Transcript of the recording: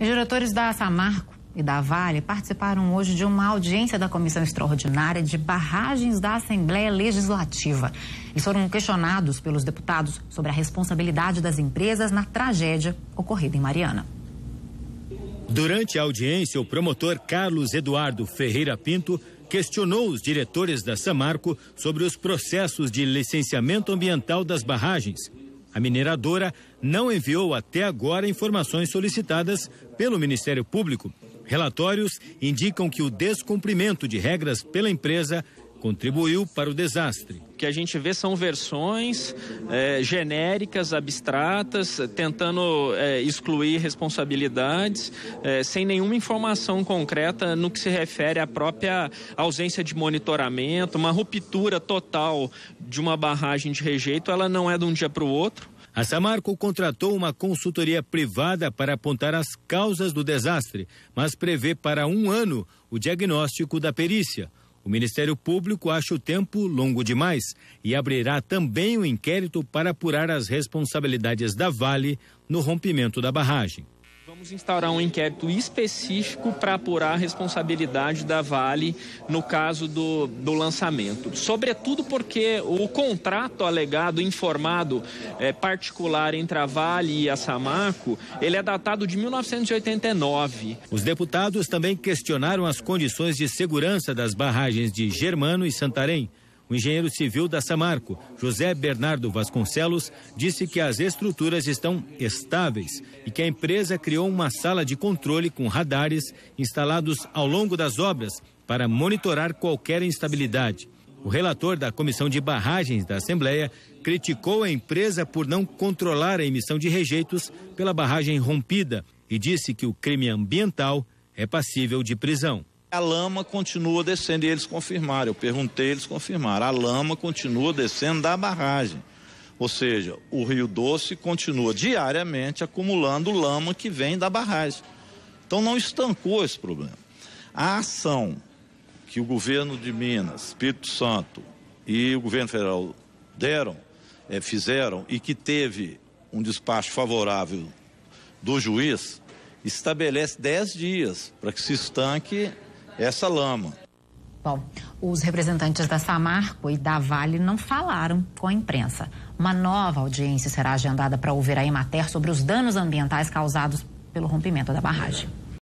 Os diretores da Samarco e da Vale participaram hoje de uma audiência da Comissão Extraordinária de Barragens da Assembleia Legislativa. Eles foram questionados pelos deputados sobre a responsabilidade das empresas na tragédia ocorrida em Mariana. Durante a audiência, o promotor Carlos Eduardo Ferreira Pinto questionou os diretores da Samarco sobre os processos de licenciamento ambiental das barragens a mineradora não enviou até agora informações solicitadas pelo Ministério Público. Relatórios indicam que o descumprimento de regras pela empresa contribuiu para o desastre. O que a gente vê são versões é, genéricas, abstratas, tentando é, excluir responsabilidades, é, sem nenhuma informação concreta no que se refere à própria ausência de monitoramento, uma ruptura total de uma barragem de rejeito, ela não é de um dia para o outro. A Samarco contratou uma consultoria privada para apontar as causas do desastre, mas prevê para um ano o diagnóstico da perícia. O Ministério Público acha o tempo longo demais e abrirá também o um inquérito para apurar as responsabilidades da Vale no rompimento da barragem. Vamos instaurar um inquérito específico para apurar a responsabilidade da Vale no caso do, do lançamento. Sobretudo porque o contrato alegado, informado, é, particular entre a Vale e a Samaco, ele é datado de 1989. Os deputados também questionaram as condições de segurança das barragens de Germano e Santarém o engenheiro civil da Samarco, José Bernardo Vasconcelos, disse que as estruturas estão estáveis e que a empresa criou uma sala de controle com radares instalados ao longo das obras para monitorar qualquer instabilidade. O relator da Comissão de Barragens da Assembleia criticou a empresa por não controlar a emissão de rejeitos pela barragem rompida e disse que o crime ambiental é passível de prisão a lama continua descendo. E eles confirmaram, eu perguntei, eles confirmaram. A lama continua descendo da barragem. Ou seja, o Rio Doce continua diariamente acumulando lama que vem da barragem. Então não estancou esse problema. A ação que o governo de Minas, Espírito Santo e o governo federal deram, é, fizeram e que teve um despacho favorável do juiz, estabelece 10 dias para que se estanque essa lama. Bom, os representantes da Samarco e da Vale não falaram com a imprensa. Uma nova audiência será agendada para ouvir a Emater sobre os danos ambientais causados pelo rompimento da barragem.